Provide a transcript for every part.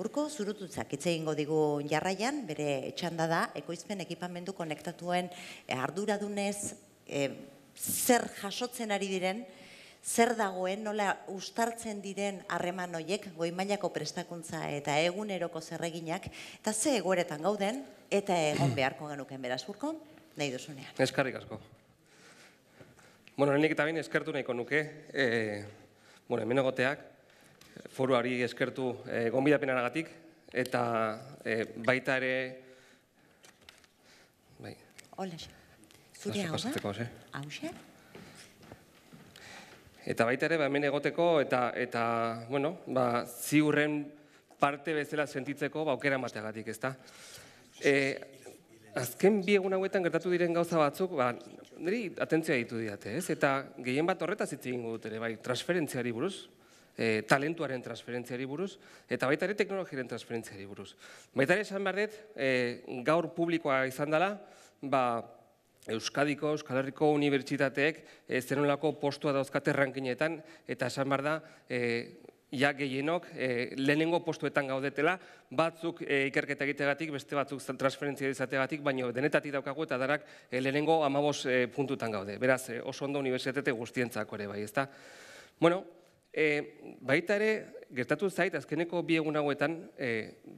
Urko zurututzak hitz egingo digu jarraian, bere etxanda da, ekoizpen ekipamendu konektatuen arduradunez eh, zer jasotzen ari diren, zer dagoen, nola ustartzen diren harreman hoiek goi prestakuntza eta eguneroko zerreginak, eta ze egoeretan gauden, eta egon beharko genuken beraz urko, nahi duzunean. Eskarrik asko. Bueno, nik eta bine eskertu nahiko nuke, e, bueno, hemen foruari eskertu e, eta eh, baita ere bai. Hola. Zure Eta baita ere, ba, hemen egoteko, eta, eta bueno, ba, ziurren parte bezala sentitzeko, ba, okera mateagatik, ezta? E, azken biegun hauetan gertatu diren gauza batzuk, ba, niri atentzia ditu diate, ez? Eta gehien bat horretaz hitz egingo dut ere, bai, transferentziari buruz, Eh, talentuaren transferentziari buruz, eta baita ere teknologiaren transferentziari buruz. Baita ere esan behar dut, eh, gaur publikoa izan dela, ba, Euskadiko, Euskal Herriko Unibertsitateek eh, zenolako postua dauzkate rankinetan, eta esan behar da, ja gehienok lehenengo postuetan gaudetela, batzuk ikerketa egitegatik, beste batzuk transferentzia izategatik, baino denetatik daukagu eta darak lehenengo amaboz e, puntutan gaude. Beraz, oso ondo unibertsitate guztientzako ere bai, ezta? Bueno, E, baita ere, gertatu zait, azkeneko bi egun hauetan, e,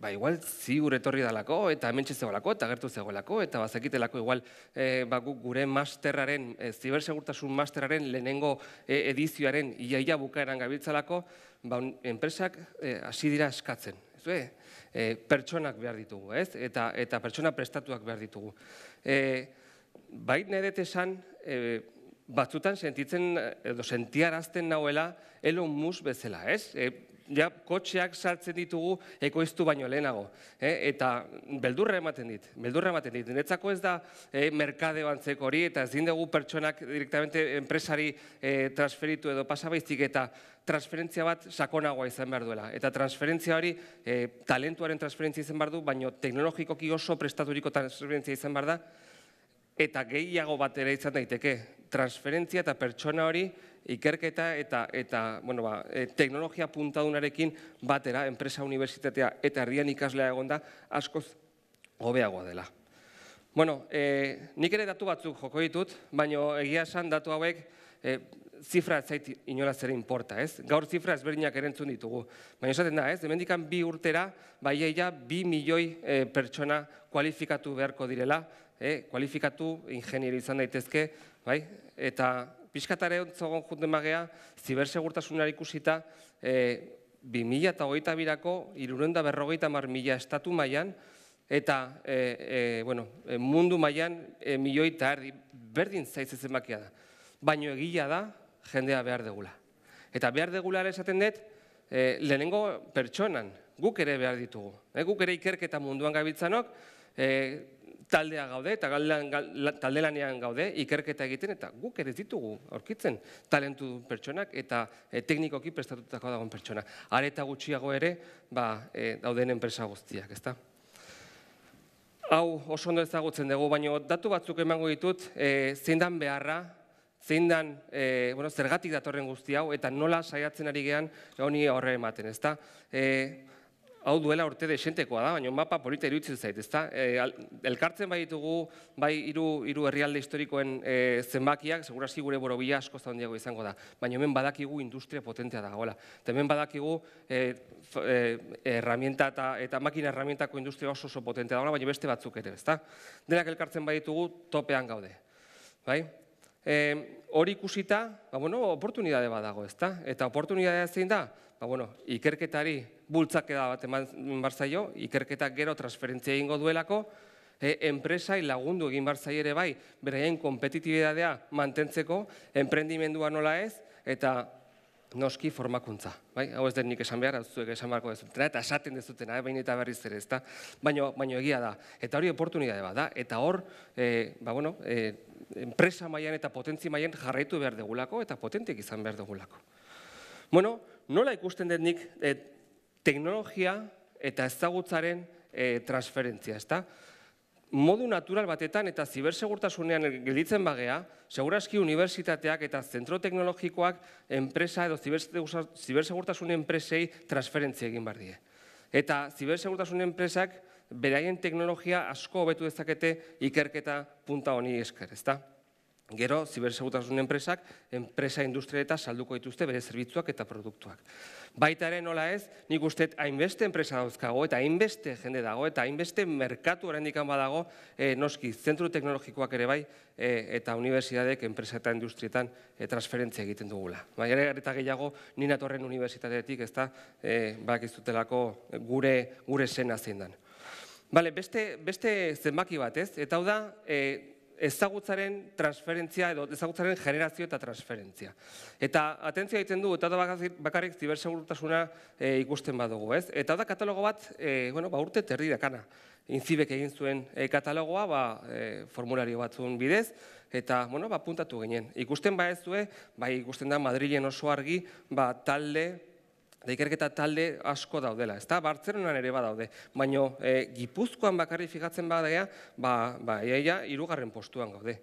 ba, igual ziur etorri dalako, eta hementxe zegoelako, eta gertu zegoelako, eta bazekitelako, igual e, ba, gure masterraren, e, zibersegurtasun masterraren lehenengo edizioaren iaia bukaeran gabiltzalako, ba, enpresak hasi dira eskatzen. Ez e, pertsonak behar ditugu, ez? Eta, eta pertsona prestatuak behar ditugu. E, bait nedet esan, batzutan sentitzen edo sentiarazten nauela Elon Musk bezala, ez? E, ja, kotxeak sartzen ditugu ekoiztu baino lehenago, e, eta beldurra ematen dit, beldurra ematen dit. Netzako ez da e, merkade bantzeko hori, eta ez dindegu pertsonak direktamente enpresari eh, transferitu edo pasabaiztik, eta transferentzia bat sakonagoa izan behar duela. Eta transferentzia hori talentuaren transferentzia izan behar du, baino teknologikoki oso prestaturiko transferentzia izan behar da, eta gehiago bat ere izan daiteke, transferentzia eta pertsona hori ikerketa eta, eta bueno, ba, e, teknologia puntadunarekin batera, enpresa unibertsitatea eta herrian ikaslea egonda askoz hobeagoa dela. Bueno, e, nik ere datu batzuk joko ditut, baina egia esan datu hauek e, zifra ez zait inola ez? Gaur zifra ezberdinak erentzun ditugu. Baina esaten da, ez? Hemendikan bi urtera, bai eia, bi milioi e, pertsona kualifikatu beharko direla, e, kualifikatu ingenieri izan daitezke, Bai? Eta pixkatare ontzogon junten magea, zibersegurtasunari ikusita, e, 2000 eta hogeita birako, irurenda berrogeita mar mila estatu mailan eta e, e, bueno, eh, mundu mailan e, milioi eta berdin zaitzen bakia da. Baino egila da, jendea behar degula. Eta behar degula ere esaten dut, e, lehenengo pertsonan, guk ere behar ditugu. E, guk ere ikerketa munduan gabiltzanok, e, taldea gaude, eta talde gaude, ikerketa egiten, eta guk ere ditugu aurkitzen talentu pertsonak eta eh, teknikoki prestatutako dagoen pertsona. Areta gutxiago ere, ba, eh, dauden enpresa guztiak, ezta? Hau oso ondo ezagutzen dugu, baina datu batzuk emango ditut, e, zein dan beharra, zein dan, bueno, zergatik datorren guzti hau, eta nola saiatzen ari gean, honi horre ematen, ezta? E, hau duela urte desentekoa da, baina mapa polita iruditzen zait, ezta? E, elkartzen bai bai iru, iru herrialde historikoen e, zenbakiak, segurazi gure borobia asko zaundiago izango da, baina hemen badakigu industria potentea da, hemen badakigu e, f, herramienta eta, makina herramientako industria oso oso potentea da, gola, baina beste batzuk ere, ezta? Denak elkartzen bai topean gaude, bai? E, hori ikusita, ba, bueno, oportunidade badago, ezta? Eta oportunidadea zein da? ba, bueno, ikerketari bultzakeda bat eman barzaio, ikerketak gero transferentzia egingo duelako, e, enpresai lagundu egin barzai ere bai, beraien kompetitibidadea mantentzeko, enprendimendua nola ez, eta noski formakuntza. Bai? Hau ez den nik esan behar, zuek esan beharko dezutena, eta esaten dezutena, eh, behin eta berriz ere, ezta? Baino, baino egia da. Eta hori oportunidade da, eta hor, e, ba bueno, e, enpresa mailan eta potentzi mailen jarraitu behar degulako, eta potentik izan behar degulako. Bueno, nola ikusten dut nik eh, teknologia eta ezagutzaren e, transferentzia, ezta? Modu natural batetan eta zibersegurtasunean gelditzen bagea, segurazki unibertsitateak eta zentro teknologikoak enpresa edo zibersegurtasun enpresei transferentzia egin bardie. Eta zibersegurtasun enpresak beraien teknologia asko hobetu dezakete ikerketa punta honi esker, ezta? Gero, zibersegutasun enpresak, enpresa industria eta salduko dituzte bere zerbitzuak eta produktuak. Baitaren ere nola ez, nik uste hainbeste enpresa dauzkago eta hainbeste jende dago eta hainbeste merkatu dikan badago e, noski zentru teknologikoak ere bai e, eta unibertsitateek enpresa eta industrietan e, transferentzia egiten dugula. Baina ere eta gehiago nina torren Universitateetik, ez da e, bakiztutelako gure, gure zena zein den. beste, beste zenbaki bat ez, eta hau da, e, ezagutzaren transferentzia edo ezagutzaren generazio eta transferentzia. Eta atentzia egiten du, eta da bakarrik zibersegurtasuna eh, ikusten badugu, ez? Eta da katalogo bat, e, bueno, ba, urte terri dakana. Inzibek egin zuen e, katalogoa, ba, e, formulario batzun bidez, eta, bueno, ba, puntatu ginen. Ikusten ba ez due, bai, ikusten da Madrilen oso argi, ba, talde, da ikerketa talde asko daudela, ez da, Bartzeronan ere badaude, baina eh, Gipuzkoan bakarri fijatzen badaia, ba, ba, iaia, irugarren postuan gaude.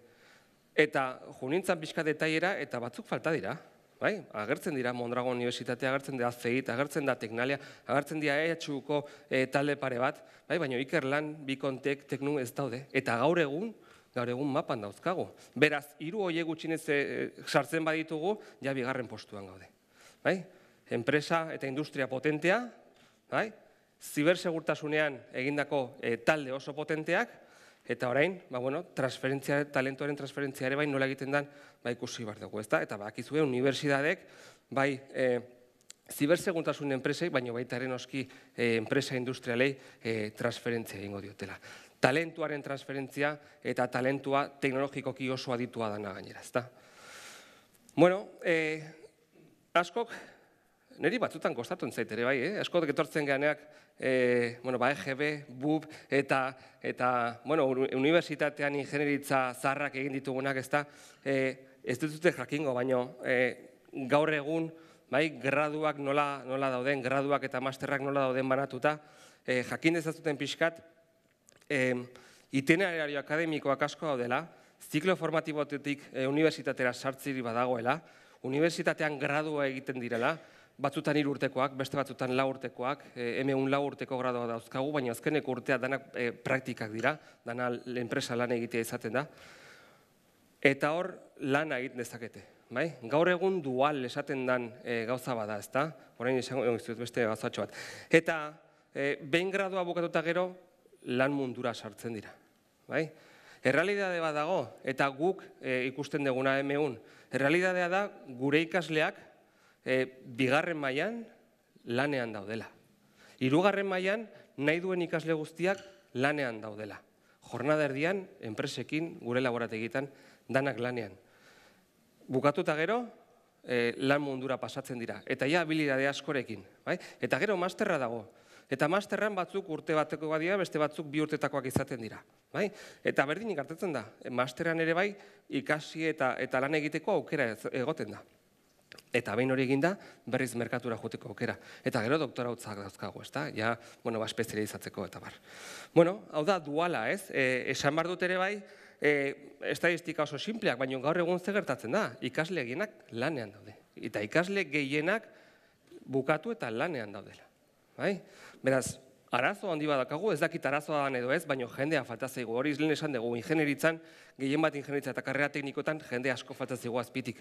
Eta junintzan pixka detaiera, eta batzuk falta dira, bai? Agertzen dira Mondragon Universitatea, agertzen dira Zeit, agertzen da Teknalia, agertzen dira EHUko eh, talde pare bat, bai? Baina ikerlan, bikontek, teknu ez daude. Eta gaur egun, gaur egun mapan dauzkago. Beraz, hiru hoie gutxinez eh, sartzen baditugu, ja bigarren postuan gaude. Bai? enpresa eta industria potentea, bai? zibersegurtasunean egindako eh, talde oso potenteak, eta orain, ba, bueno, transferentzia, talentoaren transferentzia ere bai nola egiten den, ba ikusi bar dugu, ezta? Eta ba, akizue, unibertsidadek, bai, e, zibersegurtasun enpresei, baino baita eren oski e, eh, enpresa industrialei transferentzia egingo diotela. Talentuaren transferentzia eta talentua teknologikoki oso aditua dana gainera, ezta? Bueno, e, askok, neri batzutan kostatu entzait ere bai, eh? Eskodak etortzen ganeak, eh, bueno, ba, EGB, BUB, eta, eta bueno, universitatean ingenieritza zarrak egin ditugunak, ez da, eh, ez dut zutek jakingo, baino, eh, gaur egun, bai, graduak nola, nola dauden, graduak eta masterrak nola dauden banatuta, eh, jakin dezazuten pixkat, eh, akademikoak asko daudela, ziklo formatibotetik eh, universitatera sartziri badagoela, Unibertsitatean gradua egiten direla, batzutan irurtekoak, urtekoak, beste batzutan la urtekoak, eh, M1 urteko gradoa dauzkagu, baina azkeneko urtea dana eh, praktikak dira, dana enpresa lan egitea izaten da. Eta hor, lan egiten dezakete. Bai? Gaur egun dual esaten dan eh, gauza bada, ez da? Horain esango, beste gauzatxo bat. Eta, behin gradoa bukatuta gero, lan mundura sartzen dira. Bai? Errealidade bat dago, eta guk ikusten deguna M1, Errealidadea da, gure ikasleak, e, bigarren mailan lanean daudela. Hirugarren mailan nahi duen ikasle guztiak lanean daudela. Jornada erdian, enpresekin, gure laborategitan, danak lanean. Bukatuta gero, e, lan mundura pasatzen dira. Eta ja, habilidade askorekin. Bai? Eta gero, masterra dago. Eta masterran batzuk urte bateko badia, beste batzuk bi urtetakoak izaten dira. Bai? Eta berdin ikartetzen da. masterran ere bai, ikasi eta, eta lan egiteko aukera egoten da. Eta behin hori eginda, berriz merkatura joteko aukera. Eta gero doktora utzak dauzkagu, ez da? Ja, bueno, ba, izatzeko, eta bar. Bueno, hau da, duala, ez? E, esan bar dut ere bai, e, estadistika oso simpleak, baina gaur egun ze gertatzen da, ikasle egienak lanean daude. Eta ikasle gehienak bukatu eta lanean daudela. Bai? Beraz, Arazo handi badakagu, ez dakit arazoa dan edo ez, baino jendea falta zaigu. Hori izlen esan dugu, ingenieritzan, gehien bat ingenieritza eta karrera teknikotan, jende asko falta zaigu azpitik.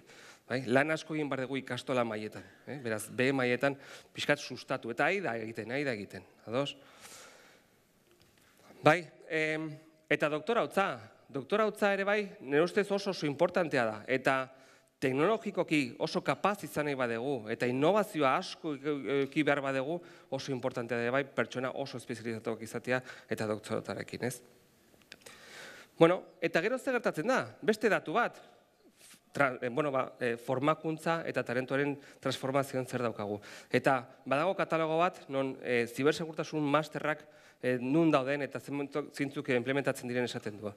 Bai? Lan asko egin bardegu ikastola maietan. Eh? Beraz, B maietan, pixkat sustatu. Eta ahi da egiten, ahi da egiten. Ados? Bai, eta doktora hautza, doktora hautza ere bai, nire ustez oso oso importantea da. Eta, teknologikoki oso kapaz izan nahi badegu, eta innovazioa asko eki behar badegu, oso importantea da bai, pertsona oso espezializatuak izatea eta doktorotarekin, ez? Bueno, eta gero ze gertatzen da, beste datu bat, eh, bueno, ba, e, formakuntza eta talentuaren transformazioan zer daukagu. Eta badago katalogo bat, non e, zibersegurtasun masterrak e, nun dauden eta zintzuk implementatzen diren esaten du.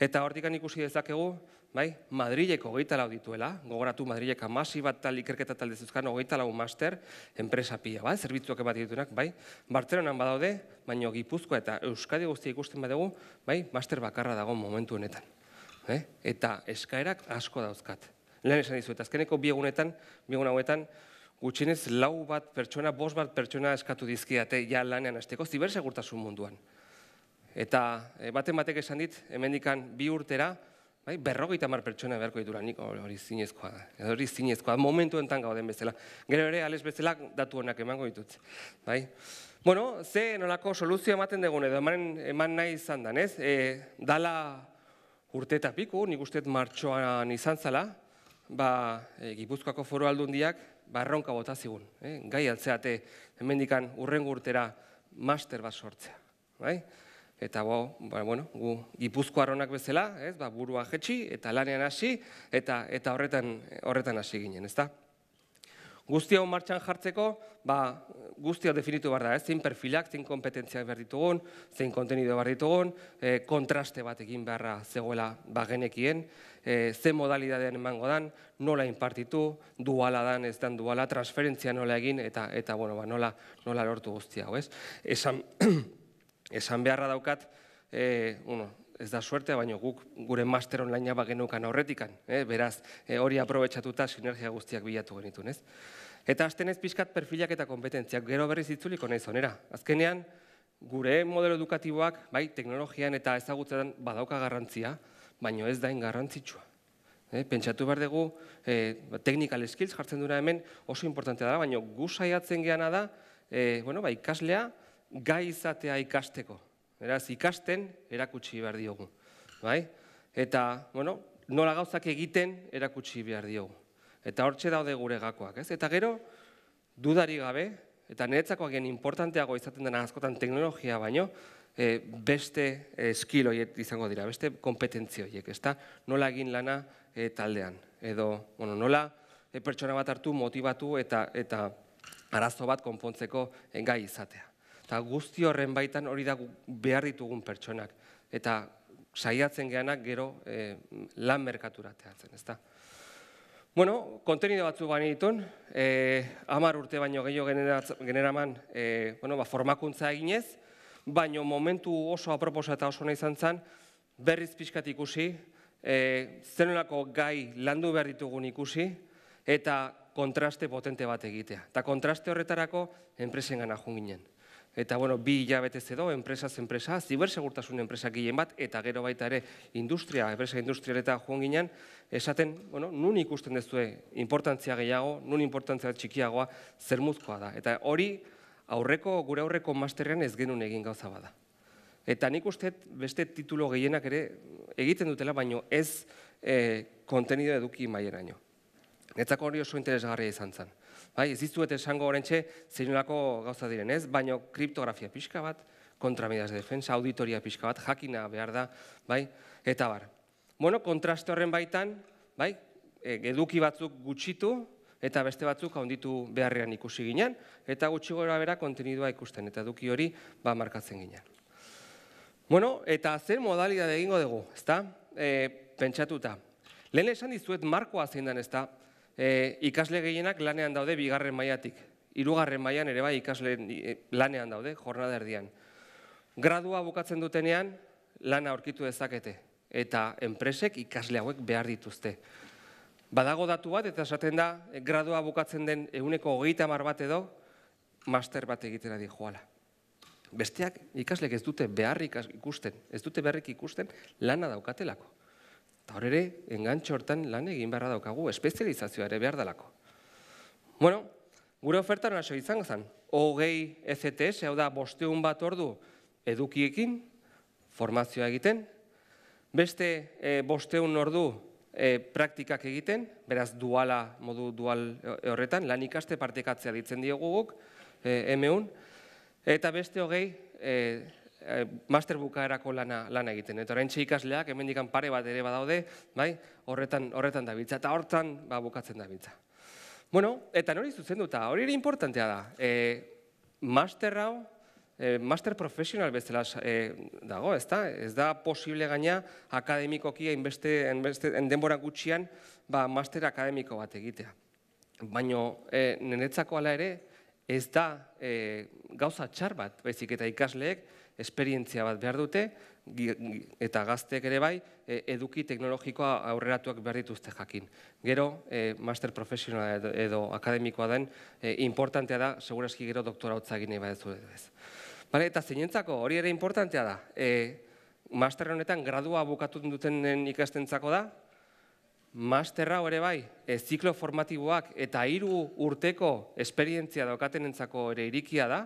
Eta hortikan ikusi dezakegu, bai? Madrileko hogeita lau dituela, gogoratu Madrileka masi bat tal ikerketa talde zuzkan hogeita lau master, enpresa pia, bai? Zerbitzuak emate ditunak, bai? Bartzeronan badaude, baina Gipuzkoa eta Euskadi guztia ikusten badugu, bai? Master bakarra dago momentu honetan. Bai. Eta eskaerak asko dauzkat. Lehen esan dizu, eta azkeneko biegunetan, biegun hauetan, gutxinez lau bat pertsona, bost bat pertsona eskatu dizkiate ja lanean azteko zibersegurtasun munduan. Eta eh, baten batek esan dit, hemendikan bi urtera, Bai, berrogeita hamar pertsona beharko ditura nik hori zinezkoa da. Hori zinezkoa, momentu enten gauden bezala. Gero ere, ales bezala datu honak emango ditut. Bai? Bueno, ze nolako soluzio ematen dugun edo eman, eman nahi izan den, ez? E, dala urteta piku, nik uste martxoan izan zala, ba, e, Gipuzkoako foro aldundiak barronka bota zigun. Eh? Gai altzeate, hemendikan urrengo urtera master bat sortzea. Bai? Eta ba, bueno, gu gipuzko arronak bezala, ez, ba, burua jetxi eta lanean hasi eta eta horretan horretan hasi ginen, ezta? Guzti hau martxan jartzeko, ba, guzti definitu behar da, ez, zein perfilak, zein kompetentziak behar ditugun, zein kontenido behar ditugun, eh, kontraste bat egin beharra zegoela ba, genekien, e, eh, zein modalidadean emango dan, nola inpartitu, duala dan, ez dan duala, transferentzia nola egin, eta, eta bueno, ba, nola, nola lortu guzti hau, ez. Esan, esan beharra daukat, e, eh, uno, ez da suerte baina guk gure master online bat genukan horretikan, e, eh? beraz, e, hori aprobetsatuta sinergia guztiak bilatu genituen. ez? Eta hasten ez pixkat perfilak eta kompetentziak gero berriz itzuliko nahi zonera. Azkenean, gure modelo edukatiboak, bai, teknologian eta ezagutzen badauka garrantzia, baina ez dain garrantzitsua. E, pentsatu behar dugu, e, technical skills jartzen duna hemen oso importantea da, baina gu saiatzen geana da, e, bueno, ba, ikaslea, gai izatea ikasteko. Beraz, ikasten erakutsi behar diogu. Bai? Eta, bueno, nola gauzak egiten erakutsi behar diogu. Eta hortxe daude gure gakoak, ez? Eta gero, dudari gabe, eta niretzako agen importanteago izaten dena askotan teknologia baino, e, beste e, izango dira, beste kompetentzioiek, ez da? Nola egin lana e, taldean, edo, bueno, nola e, pertsona bat hartu, motivatu eta, eta arazo bat konpontzeko engai izatea. Eta guzti horren baitan hori da behar ditugun pertsonak. Eta saiatzen geanak gero e, lan merkatura teatzen, ezta? Bueno, kontenido batzu bani ditun, e, eh, amar urte baino gehiago generaman e, bueno, ba, formakuntza eginez, baino momentu oso aproposa eta oso nahi izan zen, berriz pixkat ikusi, e, zenolako gai landu behar ditugun ikusi, eta kontraste potente bat egitea. Eta kontraste horretarako enpresen gana junginen eta bueno, bi hilabetez edo, enpresaz enpresa, zibersegurtasun enpresak gilen bat, eta gero baita ere industria, enpresa industrial eta joan ginen, esaten, bueno, nun ikusten dezue importantzia gehiago, nun importantzia txikiagoa, zermuzkoa da. Eta hori, aurreko, gure aurreko masterrean ez genuen egin gauza bada. Eta nik uste beste titulo gehienak ere egiten dutela, baino ez eh, kontenido eduki maieraino. Netzako hori oso interesgarria izan zen. Bai, ez dizuet esango zein zeinolako gauza diren, ez? Baina kriptografia pixka bat, kontramidaz defensa, auditoria pixka bat, jakina behar da, bai? Eta bar. Bueno, kontraste horren baitan, bai? E, eduki batzuk gutxitu eta beste batzuk handitu beharrean ikusi ginen eta gutxi gora bera kontenidua ikusten eta eduki hori ba markatzen ginen. Bueno, eta zer modalidade egingo dugu, ezta? E, pentsatuta. Lehen esan dizuet markoa zein den, ezta? e, ikasle gehienak lanean daude bigarren mailatik. Hirugarren mailan ere bai ikasle e, lanean daude jornada erdian. Gradua bukatzen dutenean lana aurkitu dezakete eta enpresek ikasle hauek behar dituzte. Badago datu bat eta esaten da e, gradua bukatzen den ehuneko hogeita hamar bat edo master bat egitera di joala. Besteak ikaslek ez dute beharrik ikusten, ez dute beharrik ikusten lana daukatelako. Eta hor ere, engantxo hortan lan egin beharra daukagu, espezializazioa ere behar dalako. Bueno, gure oferta nola izango zen. Ogei EZTS, hau da, bosteun bat ordu edukiekin, formazioa egiten, beste eh, bosteun ordu eh, praktikak egiten, beraz duala, modu dual eh, horretan, lan ikaste partekatzea ditzen diogu guk, m emeun, eta beste hogei Eh, master bukaerako lana, lana egiten. Eta orain ikasleak, hemen pare bat ere badaude, bai, horretan, horretan da biltza, eta hortan ba, bukatzen da biltza. Bueno, eta nori zuzen duta, hori ere importantea da. E, master hau, e, master profesional bezala dago, ez da? Ez da posible gaina akademikoki enbeste, endenbora gutxian ba, master akademiko bat egitea. Baino e, nenetzako ala ere, ez da e, gauza txar bat, baizik eta ikasleek, esperientzia bat behar dute, eta gazteek ere bai, e, eduki teknologikoa aurreratuak behar dituzte jakin. Gero, e, master profesional edo akademikoa den, e, importantea da, segurazki gero doktora hotza egin ez. Bale, eta zeinentzako, hori ere importantea da. Master honetan gradua bukatu duten ikastentzako da, Masterra ere bai, ziklo formatiboak eta hiru urteko esperientzia daukaten entzako ere irikia da,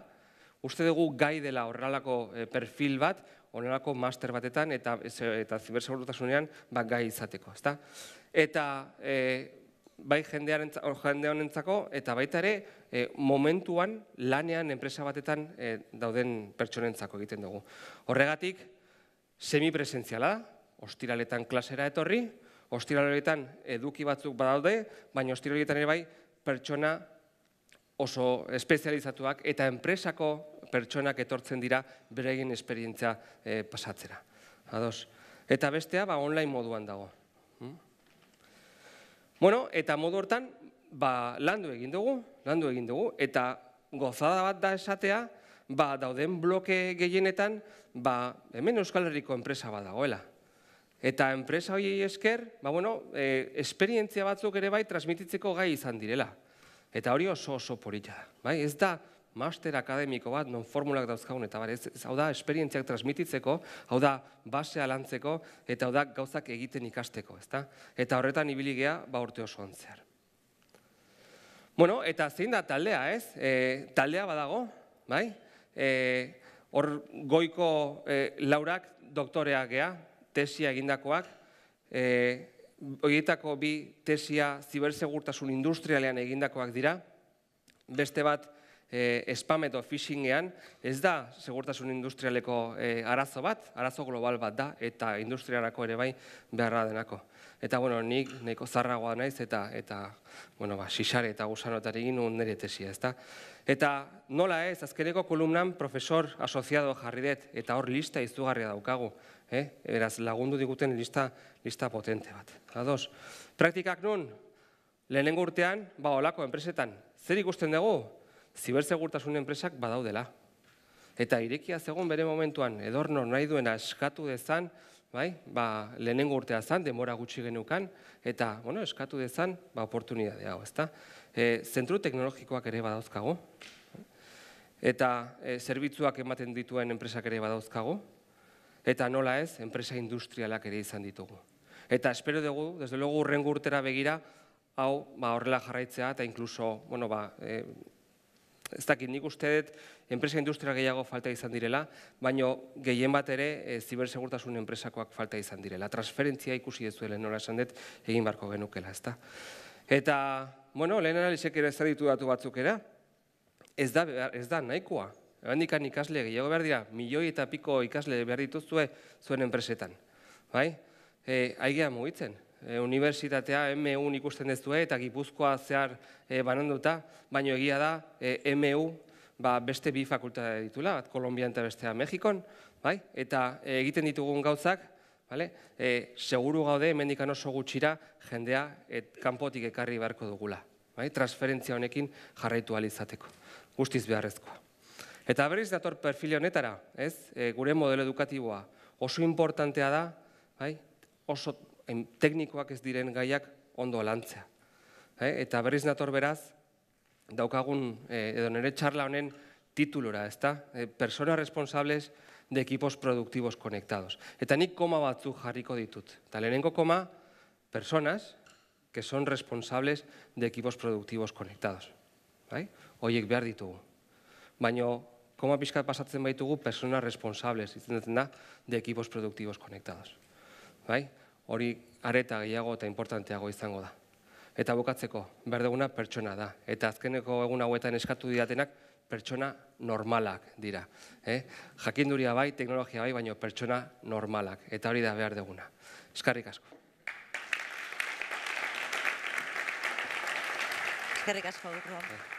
Uste dugu gai dela horrelako eh, perfil bat, horrelako master batetan eta, eta zibersegurtasunean ba, gai izateko. Ezta? Eta e, bai jende honentzako eta baita ere e, momentuan lanean enpresa batetan e, dauden pertsonentzako egiten dugu. Horregatik semipresentziala, ostiraletan klasera etorri, ostiraletan eduki batzuk badaude, baina ostiraletan ere bai pertsona oso espezializatuak eta enpresako pertsonak etortzen dira beregin esperientzia eh, pasatzera. Ados. Eta bestea, ba, online moduan dago. Hmm? Bueno, eta modu hortan, ba, landu egin dugu, landu egin dugu, eta gozada bat da esatea, ba, dauden bloke gehienetan, ba, hemen Euskal Herriko enpresa bat dagoela. Eta enpresa hoiei esker, ba, bueno, e, esperientzia batzuk ere bai transmititzeko gai izan direla. Eta hori oso oso polita da. Bai? Ez da master akademiko bat, non formulak dauzkagun, eta bare, hau da, esperientziak transmititzeko, hau da, basea lantzeko, eta hau da, gauzak egiten ikasteko, ezta? Eta horretan ibiligea, ba, urte oso antzear. Bueno, eta zein da taldea, ez? E, taldea badago, bai? E, hor goiko e, laurak doktoreak gea, tesia egindakoak, e, horietako bi tesia zibersegurtasun industrialean egindakoak dira, beste bat e, spam edo phishingean, ez da segurtasun industrialeko eh, arazo bat, arazo global bat da, eta industriarako ere bai beharra denako. Eta, bueno, nik nahiko zarragoa naiz, eta, eta bueno, ba, sisare eta gusanotari egin nire tesia, ez Eta nola ez, azkeneko kolumnan profesor asoziado jarri dut, eta hor lista izugarria daukagu eh? Eraz lagundu diguten lista, lista potente bat. Ados, praktikak nun, lehenengo urtean, ba, olako enpresetan, zer ikusten dago? Zibertsegurtasun enpresak badaudela. Eta irekia zegoen bere momentuan, edorno nahi duena eskatu dezan, bai, ba, lehenengo urtea zan, demora gutxi genukan, eta, bueno, eskatu dezan, ba, oportunidade hau, ezta? E, eh, zentru teknologikoak ere badauzkago, eta e, zerbitzuak ematen dituen enpresak ere badauzkago, Eta nola ez, enpresa industrialak ere izan ditugu. Eta espero dugu, desde luego urrengo urtera begira, hau ba, horrela jarraitzea eta incluso, bueno, ba, eh, ez dakit nik uste dut, enpresa industrial gehiago falta izan direla, baino gehien bat ere, e, zibersegurtasun enpresakoak falta izan direla. Transferentzia ikusi ez duela, nola esan dut, egin barko genukela, ez Eta, bueno, lehen analizek ere ez da ditu datu batzuk era. Ez da, ez da nahikoa, Egan ikasle gehiago behar dira, milioi eta piko ikasle behar dituzue zuen enpresetan. Bai? E, aigea mugitzen, e, universitatea MU ikusten dezue eta Gipuzkoa zehar e, bananduta, baino egia da e, MU ba, beste bi fakultate ditula, bat Kolombian eta bestea Mexikon, bai? eta e, egiten ditugun gauzak, vale? E, seguru gaude, mendikan oso gutxira, jendea et, kanpotik ekarri beharko dugula. Bai? Transferentzia honekin jarraitu alizateko. Guztiz beharrezkoa. Eta berriz dator perfil honetara, ez? E, gure modelo edukatiboa oso importantea da, bai? Oso teknikoak ez diren gaiak ondo lantzea. E, eta berriz dator beraz daukagun e, edo nere charla honen titulura, ezta? E, Personas responsables de equipos productivos conectados. Eta nik koma batzu jarriko ditut. Eta lehenengo koma personas que son responsables de equipos productivos conectados, bai? Hoiek behar ditugu. Baina koma pixkat pasatzen baitugu persona responsables, izan da, de ekipos produktibos konektados. Bai? Hori areta gehiago eta importanteago izango da. Eta bukatzeko, berdeguna pertsona da. Eta azkeneko egun hauetan eskatu diatenak, pertsona normalak dira. Eh? Jakinduria bai, teknologia bai, baina pertsona normalak. Eta hori da behar deguna. Eskarrik asko. Eskarrik asko, Eskarrik asko.